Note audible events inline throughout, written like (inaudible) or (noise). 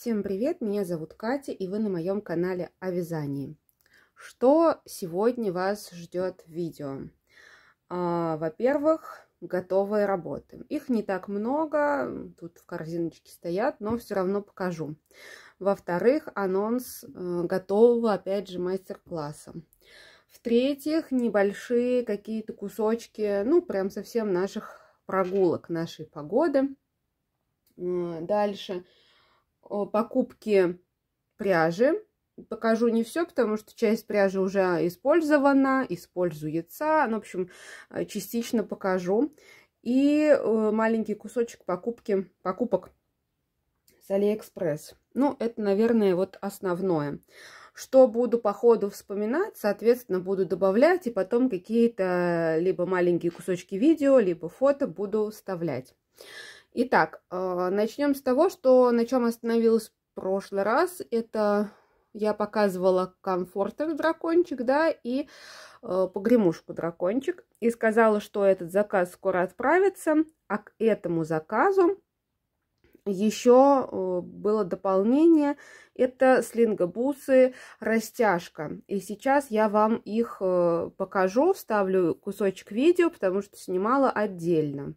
Всем привет, меня зовут Катя, и вы на моем канале о вязании. Что сегодня вас ждет в видео? А, во-первых, готовые работы. Их не так много, тут в корзиночке стоят, но все равно покажу. Во-вторых, анонс э, готового, опять же, мастер-класса. В-третьих, небольшие какие-то кусочки, ну, прям совсем наших прогулок, нашей погоды. Дальше покупки пряжи. Покажу не все, потому что часть пряжи уже использована, используется. Ну, в общем, э, частично покажу. И э, маленький кусочек покупки, покупок с Алиэкспресс. Ну, это, наверное, вот основное. Что буду по ходу вспоминать, соответственно, буду добавлять и потом какие-то либо маленькие кусочки видео, либо фото буду вставлять. Итак, э, начнем с того, что на чем остановилась в прошлый раз. Это я показывала комфортер дракончик, да, и э, погремушку дракончик. И сказала, что этот заказ скоро отправится, а к этому заказу еще э, было дополнение. Это слингобусы растяжка. И сейчас я вам их покажу, вставлю кусочек видео, потому что снимала отдельно.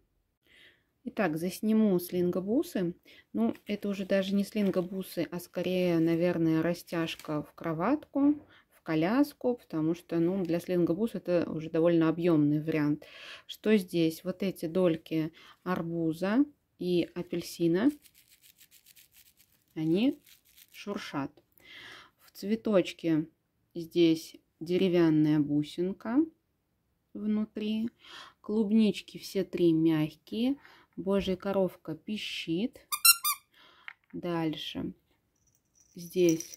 Итак, засниму слингобусы. Ну, это уже даже не слингобусы, а скорее, наверное, растяжка в кроватку, в коляску, потому что, ну, для слингобус это уже довольно объемный вариант. Что здесь? Вот эти дольки арбуза и апельсина, они шуршат. В цветочке здесь деревянная бусинка внутри. Клубнички все три мягкие. Божья коровка пищит. Дальше. Здесь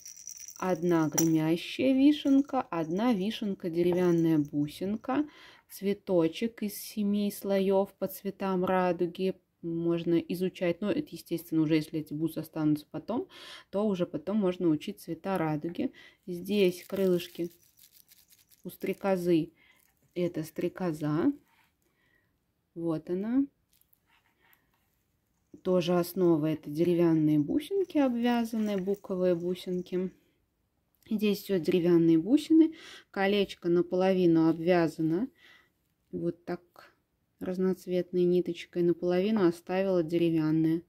одна гремящая вишенка, одна вишенка деревянная бусинка, цветочек из семи слоев по цветам радуги можно изучать. Но это, естественно, уже если эти бусы останутся потом, то уже потом можно учить цвета радуги. Здесь крылышки у стрекозы. Это стрекоза. Вот она. Тоже основа это деревянные бусинки обвязанные, буковые бусинки. Здесь все деревянные бусины. Колечко наполовину обвязано. Вот так разноцветной ниточкой. Наполовину оставила деревянное.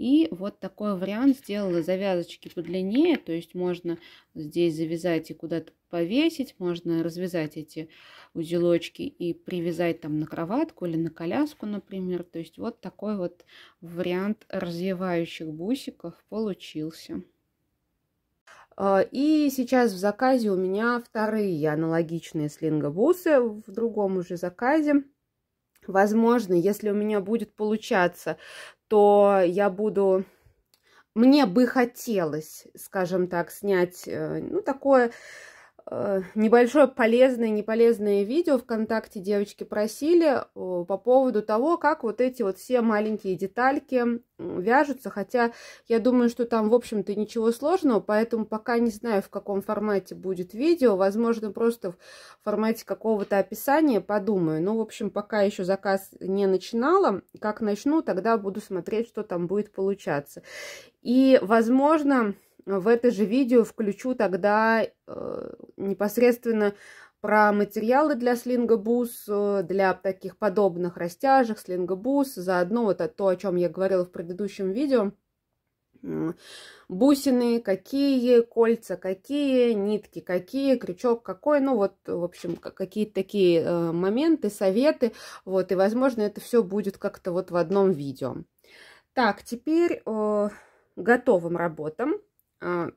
И вот такой вариант сделала завязочки подлиннее, то есть можно здесь завязать и куда-то повесить, можно развязать эти узелочки и привязать там на кроватку или на коляску, например. То есть вот такой вот вариант развивающих бусиков получился. А, и сейчас в заказе у меня вторые аналогичные слингобусы в другом уже заказе. Возможно, если у меня будет получаться, то я буду... Мне бы хотелось, скажем так, снять, э, ну, такое Э, небольшое полезное, неполезное видео ВКонтакте девочки просили э, по поводу того, как вот эти вот все маленькие детальки вяжутся, хотя я думаю, что там, в общем-то, ничего сложного, поэтому пока не знаю, в каком формате будет видео, возможно, просто в формате какого-то описания подумаю, Но ну, в общем, пока еще заказ не начинала, как начну, тогда буду смотреть, что там будет получаться. И, возможно, в это же видео включу тогда э, непосредственно про материалы для слингобус, э, для таких подобных растяжек, слингобус, заодно вот то, о чем я говорила в предыдущем видео, бусины какие, кольца какие, нитки какие, крючок какой, ну вот, в общем, какие-то такие э, моменты, советы, вот, и, возможно, это все будет как-то вот в одном видео. Так, теперь э, готовым работам. А,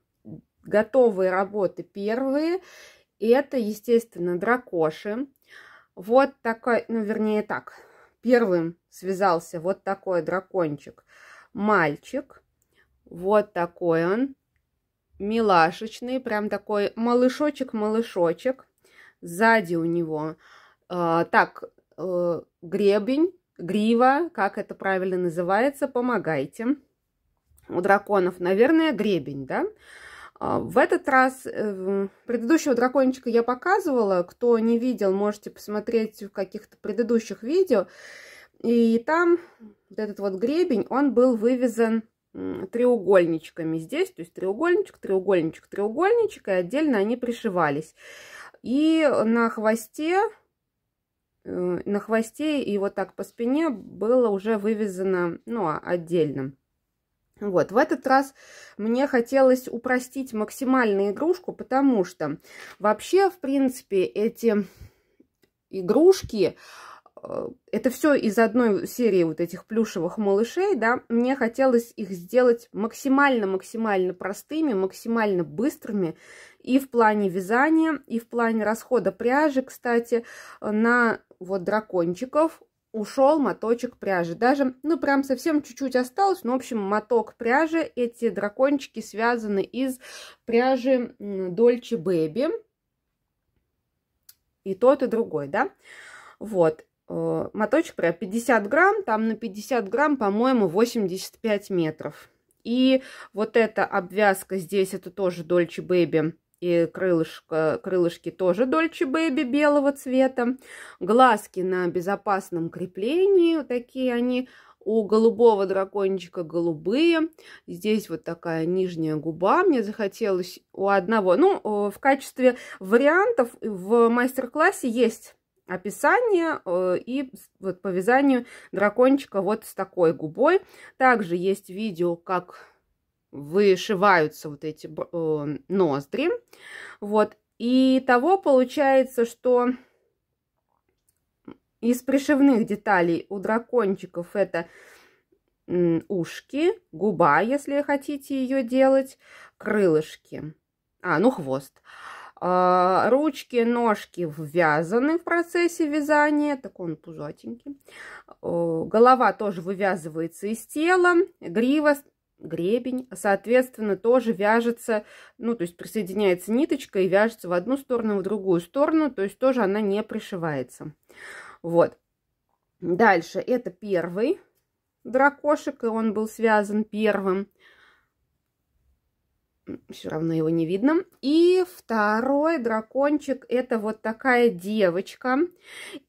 готовые работы первые. И это, естественно, дракоши. Вот такой, ну, вернее так, первым связался вот такой дракончик. Мальчик. Вот такой он. Милашечный, прям такой малышочек-малышочек. Сзади у него э, так э, гребень, грива, как это правильно называется, помогайте. У драконов, наверное, гребень, да? А, в этот раз э, предыдущего дракончика я показывала. Кто не видел, можете посмотреть в каких-то предыдущих видео. И там вот этот вот гребень, он был вывезен треугольничками здесь. То есть треугольничек, треугольничек, треугольничек. И отдельно они пришивались. И на хвосте, э, на хвосте и вот так по спине было уже вывезено, ну, отдельно вот, в этот раз мне хотелось упростить максимально игрушку, потому что вообще, в принципе, эти игрушки, э, это все из одной серии вот этих плюшевых малышей, да, мне хотелось их сделать максимально-максимально простыми, максимально быстрыми и в плане вязания, и в плане расхода пряжи, кстати, на вот дракончиков ушел моточек пряжи. Даже, ну, прям совсем чуть-чуть осталось, но, ну, в общем, моток пряжи. Эти дракончики связаны из пряжи Дольче Baby. И тот, и другой, да? Вот. Э, моточек пряжи 50 грамм, там на 50 грамм, по-моему, 85 метров. И вот эта обвязка здесь, это тоже Дольче Baby и крылышко, крылышки тоже Дольче Бэби белого цвета. Глазки на безопасном креплении, вот такие они у голубого дракончика голубые. Здесь вот такая нижняя губа. Мне захотелось у одного. Ну, в качестве вариантов в мастер-классе есть описание э, и вот по вязанию дракончика вот с такой губой. Также есть видео, как вышиваются вот эти э, ноздри. Вот. И того получается, что из пришивных деталей у дракончиков это ушки, губа, если хотите ее делать, крылышки, а, ну хвост. А, ручки, ножки ввязаны в процессе вязания, так он пузатенький. Э, голова тоже вывязывается из тела, грива гребень, соответственно, тоже вяжется, ну, то есть присоединяется ниточка и вяжется в одну сторону, в другую сторону, то есть тоже она не пришивается. Вот. Дальше это первый дракошек, и он был связан первым все равно его не видно. И второй дракончик это вот такая девочка.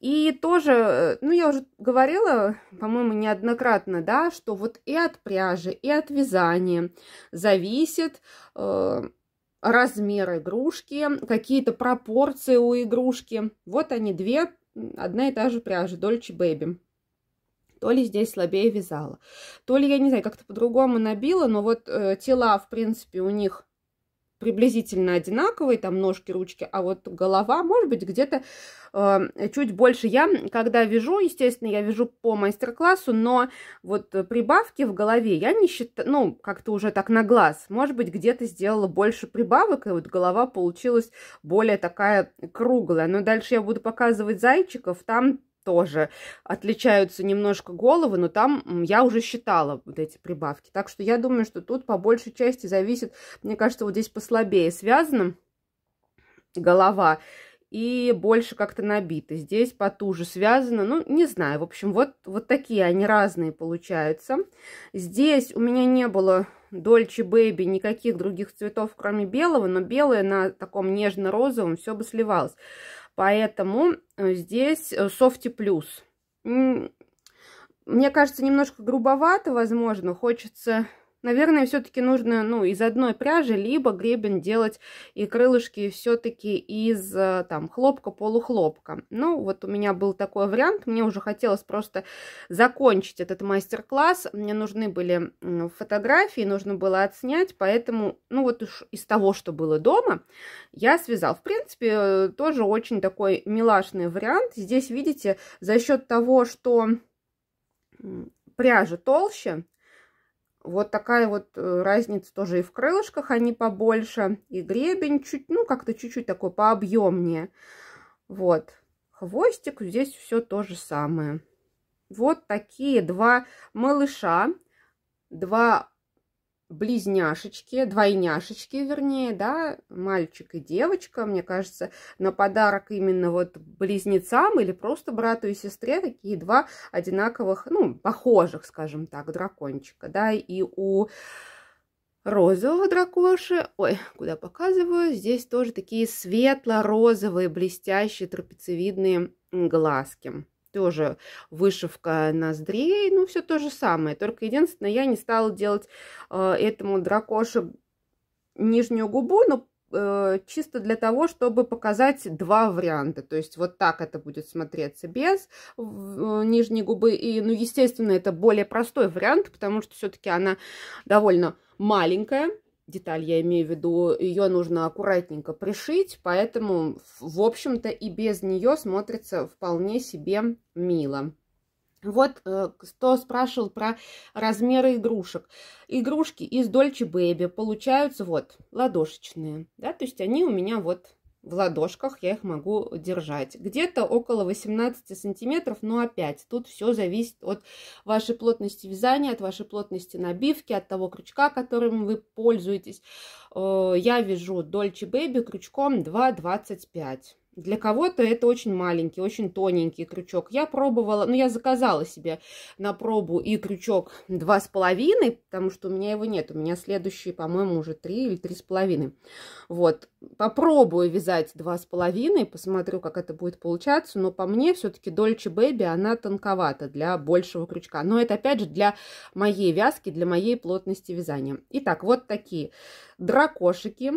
И тоже, э, ну я уже говорила, по-моему, неоднократно, да, что вот и от пряжи, и от вязания зависит э, размер игрушки, какие-то пропорции у игрушки. Вот они две, одна и та же пряжа, Dolce Baby то ли здесь слабее вязала, то ли, я не знаю, как-то по-другому набила, но вот э, тела, в принципе, у них приблизительно одинаковые, там ножки, ручки, а вот голова, может быть, где-то э, чуть больше. Я, когда вяжу, естественно, я вяжу по мастер-классу, но вот прибавки в голове я не считаю, ну, как-то уже так на глаз, может быть, где-то сделала больше прибавок, и вот голова получилась более такая круглая. Но дальше я буду показывать зайчиков, там тоже отличаются немножко головы, но там я уже считала вот эти прибавки. Так что я думаю, что тут по большей части зависит, мне кажется, вот здесь послабее связано голова и больше как-то набита. Здесь потуже связано, ну, не знаю, в общем, вот, вот такие они разные получаются. Здесь у меня не было Дольче бэби, никаких других цветов, кроме белого, но белое на таком нежно-розовом все бы сливалось. Поэтому э, здесь э, софти плюс. Мне кажется, немножко грубовато, возможно. Хочется Наверное, все-таки нужно, ну, из одной пряжи, либо гребень делать и крылышки все-таки из, э, там, хлопка-полухлопка. Ну, вот у меня был такой вариант, мне уже хотелось просто закончить этот мастер-класс, мне нужны были фотографии, нужно было отснять, поэтому, ну, вот уж из того, что было дома, я связал. В принципе, э, тоже очень такой милашный вариант. Здесь, видите, за счет того, что пряжа толще, вот такая вот э, разница тоже и в крылышках они побольше, и гребень чуть, ну, как-то чуть-чуть такой пообъемнее. Вот, хвостик, здесь все то же самое. Вот такие два малыша, два близняшечки, двойняшечки, вернее, да, мальчик и девочка, мне кажется, на подарок именно вот близнецам или просто брату и сестре такие два одинаковых, ну, похожих, скажем так, дракончика, да, и у розового дракоши, ой, куда показываю, здесь тоже такие светло-розовые, блестящие трапециевидные глазки тоже вышивка ноздрей, ну, все то же самое. Только единственное, я не стала делать э, этому дракоше нижнюю губу, но э, чисто для того, чтобы показать два варианта. То есть вот так это будет смотреться без э, нижней губы. И, ну, естественно, это более простой вариант, потому что все-таки она довольно маленькая деталь, я имею в виду, ее нужно аккуратненько пришить, поэтому, в общем-то, и без нее смотрится вполне себе мило. Вот э, кто спрашивал про размеры игрушек. Игрушки из Dolce Baby получаются вот ладошечные, да, то есть они у меня вот в ладошках я их могу держать. Где-то около 18 сантиметров, но опять тут все зависит от вашей плотности вязания, от вашей плотности набивки, от того крючка, которым вы пользуетесь. Э, я вяжу Dolce Baby крючком 2,25 для кого-то это очень маленький, очень тоненький крючок. Я пробовала, ну, я заказала себе на пробу и крючок 2,5, потому что у меня его нет. У меня следующий, по-моему, уже 3 или 3,5. Вот, попробую вязать 2,5, посмотрю, как это будет получаться. Но по мне все-таки Dolce Baby, она тонковата для большего крючка. Но это, опять же, для моей вязки, для моей плотности вязания. Итак, вот такие дракошики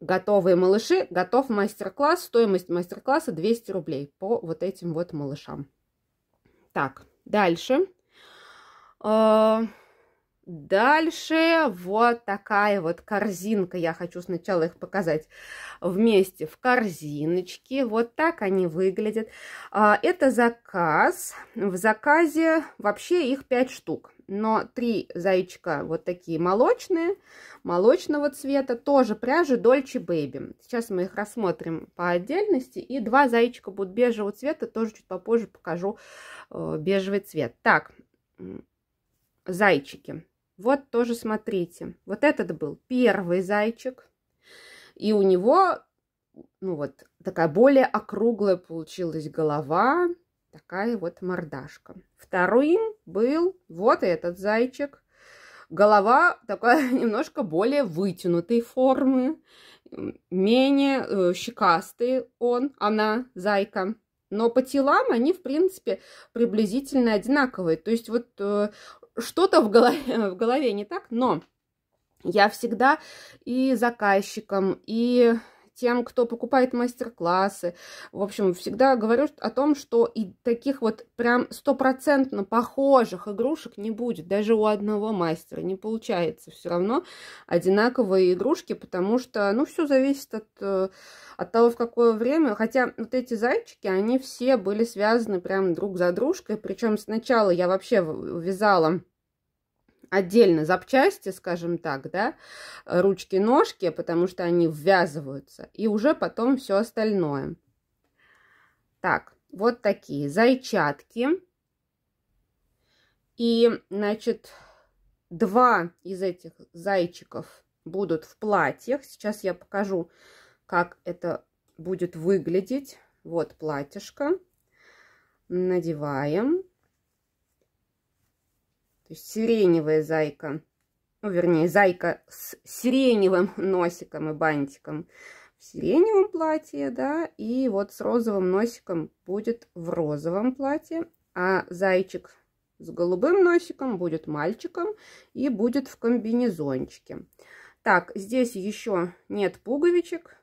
готовые малыши, готов мастер-класс. Стоимость мастер-класса 200 рублей по вот этим вот малышам. Так, дальше. А, дальше вот такая вот корзинка. Я хочу сначала их показать вместе в корзиночке. Вот так они выглядят. А, это заказ. В заказе вообще их 5 штук но три зайчика вот такие молочные, молочного цвета, тоже пряжи Dolce Baby. Сейчас мы их рассмотрим по отдельности, и два зайчика будут бежевого цвета, тоже чуть попозже покажу э, бежевый цвет. Так, зайчики. Вот тоже смотрите. Вот этот был первый зайчик, и у него, ну вот, такая более округлая получилась голова, Такая вот мордашка. Вторым был вот этот зайчик. Голова такая (laughs) немножко более вытянутой формы, менее э, щекастый он, она, зайка. Но по телам они, в принципе, приблизительно одинаковые. То есть вот э, что-то в голове, (laughs) в голове не так, но я всегда и заказчикам, и тем, кто покупает мастер-классы. В общем, всегда говорю о том, что и таких вот прям стопроцентно похожих игрушек не будет. Даже у одного мастера не получается все равно одинаковые игрушки, потому что, ну, все зависит от, э, от того, в какое время. Хотя вот эти зайчики, они все были связаны прям друг за дружкой. Причем сначала я вообще вязала отдельно запчасти, скажем так, да, ручки, ножки, потому что они ввязываются, и уже потом все остальное. Так, вот такие зайчатки. И, значит, два из этих зайчиков будут в платьях. Сейчас я покажу, как это будет выглядеть. Вот платьишко. Надеваем. То есть сиреневая зайка. Ну, вернее, зайка с сиреневым (laughs) носиком и бантиком в сиреневом платье, да, и вот с розовым носиком будет в розовом платье, а зайчик с голубым носиком будет мальчиком и будет в комбинезончике. Так, здесь еще нет пуговичек,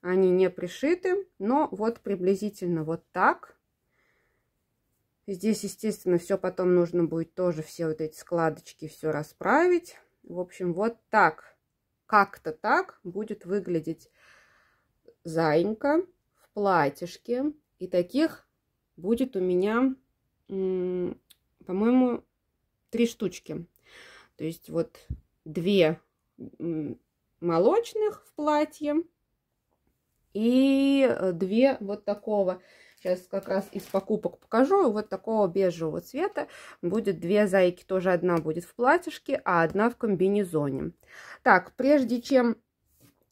они не пришиты, но вот приблизительно вот так Здесь, естественно, все потом нужно будет тоже все вот эти складочки все расправить. В общем, вот так, как-то так будет выглядеть зайка в платьишке. И таких будет у меня, по-моему, три штучки. То есть вот две молочных в платье и э, две вот такого Сейчас как раз из покупок покажу. Вот такого бежевого цвета будет две зайки. Тоже одна будет в платьишке, а одна в комбинезоне. Так, прежде чем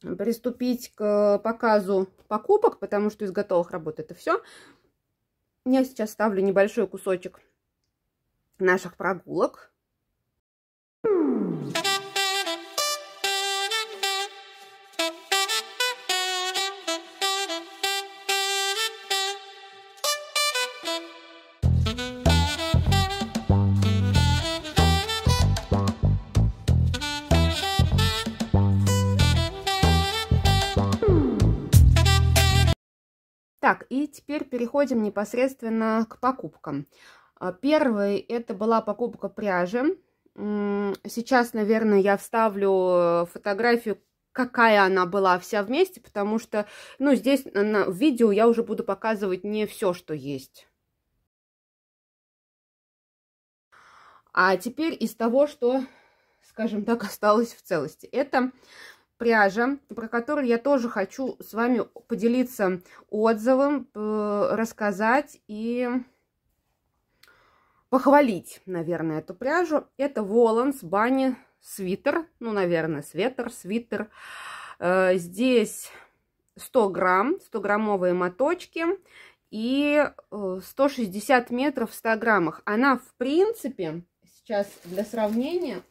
приступить к показу покупок, потому что из готовых работ это все, я сейчас ставлю небольшой кусочек наших прогулок. Thank you. теперь переходим непосредственно к покупкам. А, первый это была покупка пряжи. Сейчас, наверное, я вставлю э, фотографию, какая она была вся вместе, потому что, ну, здесь на, в видео я уже буду показывать не все, что есть. А теперь из того, что, скажем так, осталось в целости. Это пряжа, про которую я тоже хочу с вами поделиться отзывом, э, рассказать и похвалить, наверное, эту пряжу. Это Воланс Бани свитер, ну, наверное, свитер, свитер. Э, здесь 100 грамм, 100-граммовые моточки и 160 э, метров в 100 граммах. Она, в принципе, сейчас для сравнения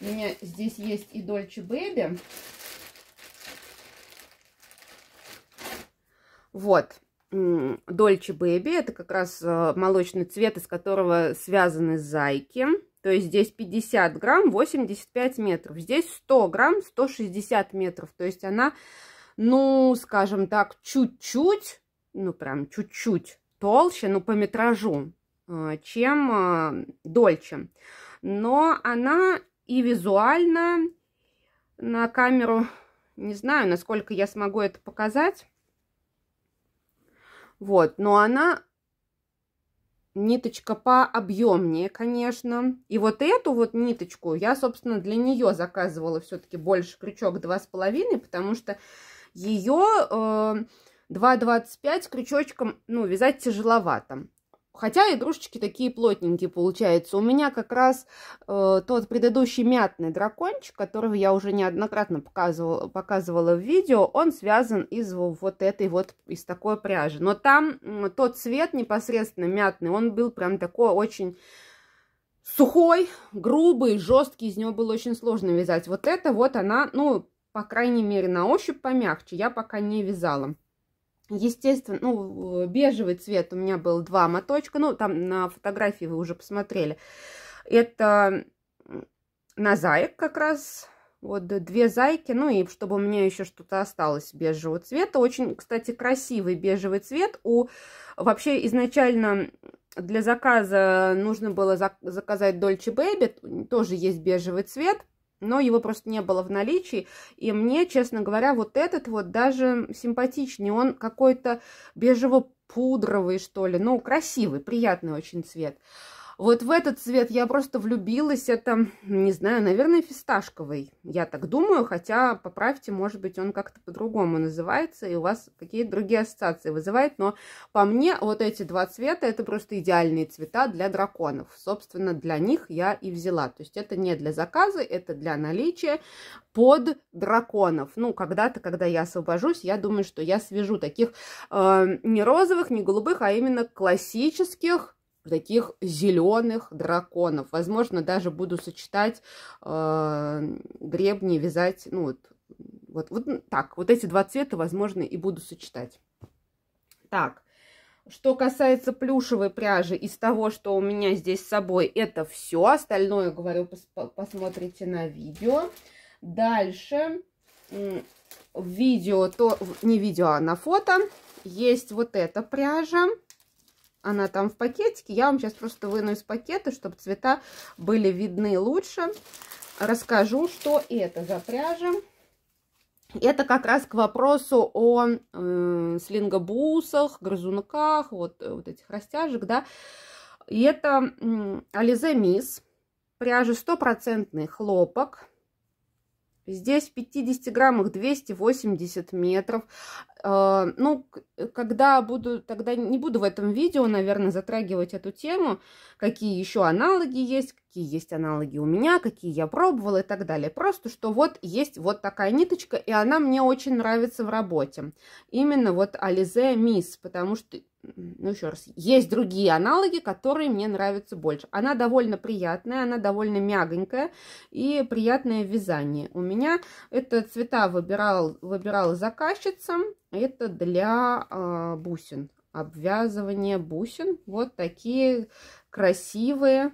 у меня здесь есть и Дольче Бэби. Вот. Дольче Бэби. Это как раз э, молочный цвет, из которого связаны зайки. То есть здесь 50 грамм, 85 метров. Здесь 100 грамм, 160 метров. То есть она, ну, скажем так, чуть-чуть, ну, прям чуть-чуть толще, ну, по метражу, э, чем Дольче. Э, Но она и визуально на камеру. Не знаю, насколько я смогу это показать. Вот, но она ниточка по объемнее, конечно. И вот эту вот ниточку я, собственно, для нее заказывала все-таки больше крючок 2,5, потому что ее э, 2,25 крючочком, ну, вязать тяжеловато. Хотя игрушечки такие плотненькие получаются. У меня как раз э, тот предыдущий мятный дракончик, которого я уже неоднократно показывала, показывала в видео, он связан из вот этой вот, из такой пряжи. Но там э, тот цвет непосредственно мятный, он был прям такой очень сухой, грубый, жесткий, из него было очень сложно вязать. Вот это вот она, ну, по крайней мере, на ощупь помягче, я пока не вязала. Естественно, ну, э, бежевый цвет у меня был два моточка. Ну, там на фотографии вы уже посмотрели. Это на заек как раз. Вот две зайки. Ну, и чтобы у меня еще что-то осталось бежевого цвета. Очень, кстати, красивый бежевый цвет. У... Вообще, изначально для заказа нужно было заказать Dolce Baby. Тоже есть бежевый цвет но его просто не было в наличии, и мне, честно говоря, вот этот вот даже симпатичнее, он какой-то бежево-пудровый, что ли, ну, красивый, приятный очень цвет. Вот в этот цвет я просто влюбилась. Это, не знаю, наверное, фисташковый. Я так думаю, хотя, поправьте, может быть, он как-то по-другому называется, и у вас какие-то другие ассоциации вызывает. Но по мне вот эти два цвета – это просто идеальные цвета для драконов. Собственно, для них я и взяла. То есть это не для заказа, это для наличия под драконов. Ну, когда-то, когда я освобожусь, я думаю, что я свяжу таких э, не розовых, не голубых, а именно классических таких зеленых драконов. Возможно, даже буду сочетать э, гребни, вязать, ну вот, вот, вот так. Вот эти два цвета, возможно, и буду сочетать. Так, что касается плюшевой пряжи, из того, что у меня здесь с собой, это все. Остальное, говорю, пос посмотрите на видео. Дальше, в видео, то, не видео, а на фото, есть вот эта пряжа. Она там в пакетике. Я вам сейчас просто выну из пакета, чтобы цвета были видны лучше. Расскажу, что это за пряжа. Это как раз к вопросу о э, слингобусах, грызунках, вот, э, вот этих растяжек, да. И это э, Ализе Мисс, пряжа стопроцентный хлопок, Здесь в 50 граммах 280 метров. Э, ну, когда буду, тогда не буду в этом видео, наверное, затрагивать эту тему, какие еще аналоги есть, какие есть аналоги у меня, какие я пробовала и так далее. Просто, что вот есть вот такая ниточка, и она мне очень нравится в работе. Именно вот Ализе Мисс, потому что ну еще раз, есть другие аналоги, которые мне нравятся больше. Она довольно приятная, она довольно мягонькая и приятное вязание. У меня это цвета выбирал, выбирала заказчица, это для э, бусин, обвязывание бусин. Вот такие красивые,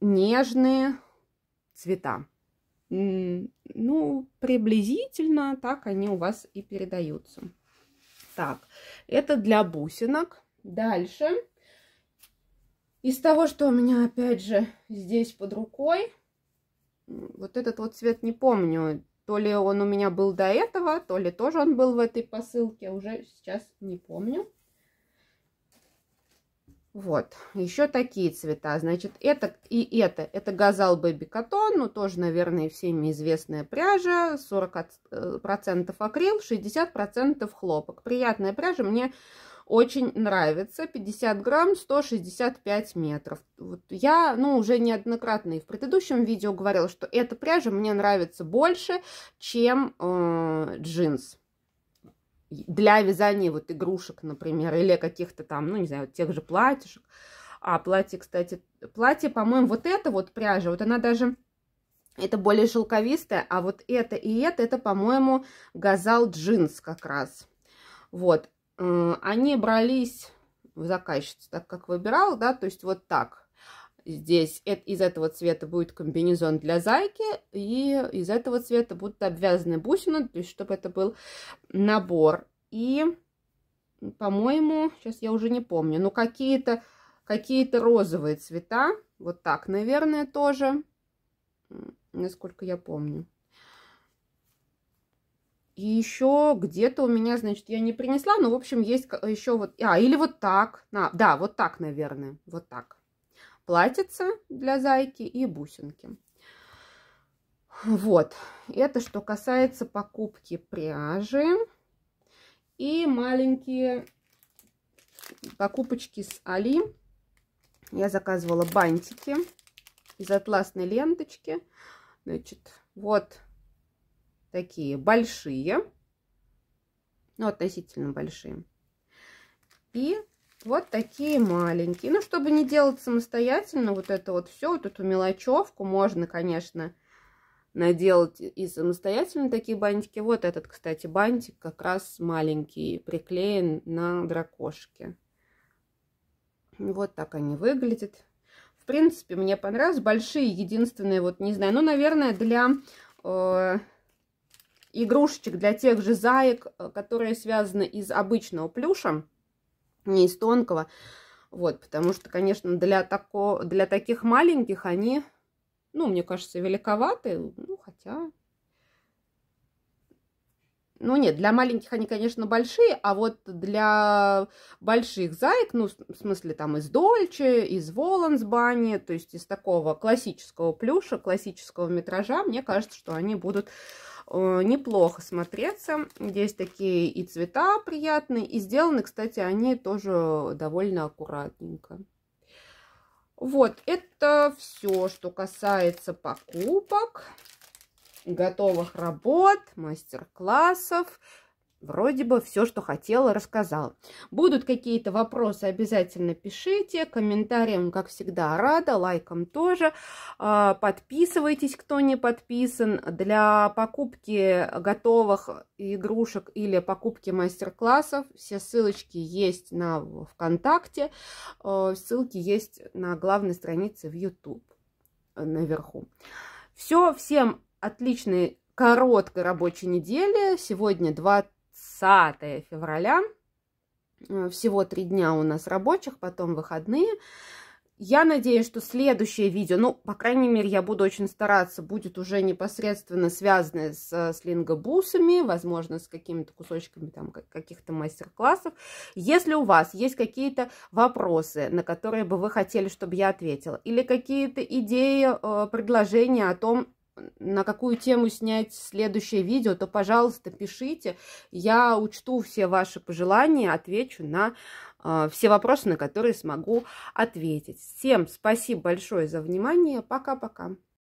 нежные цвета. Ну, приблизительно так они у вас и передаются. Так, это для бусинок. Дальше. Из того, что у меня опять же здесь под рукой, вот этот вот цвет не помню, то ли он у меня был до этого, то ли тоже он был в этой посылке, уже сейчас не помню. Вот, еще такие цвета. Значит, это и это. Это газал Бэби Катон, ну, тоже, наверное, всеми известная пряжа. 40% э, акрил, 60% хлопок. Приятная пряжа, мне очень нравится. 50 грамм, 165 метров. Вот я, ну, уже неоднократно и в предыдущем видео говорила, что эта пряжа мне нравится больше, чем э, джинс для вязания вот игрушек, например, или каких-то там, ну, не знаю, тех же платьишек. А платье, кстати, платье, по-моему, вот это вот пряжа, вот она даже, это более шелковистая, а вот это и это, это, по-моему, газал джинс как раз. Вот, они брались, в заказчица так как выбирал, да, то есть вот так, Здесь из этого цвета будет комбинезон для зайки, и из этого цвета будут обвязаны бусины, то есть чтобы это был набор. И, по-моему, сейчас я уже не помню, но какие-то какие, -то, розовые цвета, вот так, наверное, тоже, насколько я помню. И еще где-то у меня, значит, я не принесла, но, в общем, есть еще вот... А, или вот так. А, да, вот так, наверное, вот так платьица для зайки и бусинки. Вот, это что касается покупки пряжи и маленькие покупочки с Али. Я заказывала бантики из атласной ленточки. Значит, вот такие большие, ну, относительно большие. И вот такие маленькие. Ну, чтобы не делать самостоятельно вот это вот все, вот эту мелочевку, можно, конечно, наделать и самостоятельно такие бантики. Вот этот, кстати, бантик как раз маленький, приклеен на дракошке. Вот так они выглядят. В принципе, мне понравились. Большие, единственные, вот не знаю, ну, наверное, для э, игрушечек, для тех же заек, э, которые связаны из обычного плюша не из тонкого. Вот, потому что, конечно, для, тако, для таких маленьких они, ну, мне кажется, великоваты. Ну, хотя ну нет, для маленьких они, конечно, большие, а вот для больших заек, ну, в смысле там из Дольче, из Воланс Волансбани, то есть из такого классического плюша, классического метража, мне кажется, что они будут э, неплохо смотреться. Здесь такие и цвета приятные, и сделаны, кстати, они тоже довольно аккуратненько. Вот, это все, что касается покупок готовых работ, мастер-классов. Вроде бы все, что хотела, рассказала. Будут какие-то вопросы, обязательно пишите. Комментариям, как всегда, рада. Лайкам тоже. А, подписывайтесь, кто не подписан. Для покупки готовых игрушек или покупки мастер-классов все ссылочки есть на ВКонтакте. А, ссылки есть на главной странице в YouTube наверху. Все, всем отличной короткой рабочей недели. Сегодня 20 февраля. Э, всего три дня у нас рабочих, потом выходные. Я надеюсь, что следующее видео, ну, по крайней мере, я буду очень стараться, будет уже непосредственно связано с э, слингобусами, возможно, с какими-то кусочками там каких-то мастер-классов. Если у вас есть какие-то вопросы, на которые бы вы хотели, чтобы я ответила, или какие-то идеи, э, предложения о том, на какую тему снять следующее видео, то, пожалуйста, пишите. Я учту все ваши пожелания, отвечу на э, все вопросы, на которые смогу ответить. Всем спасибо большое за внимание. Пока-пока.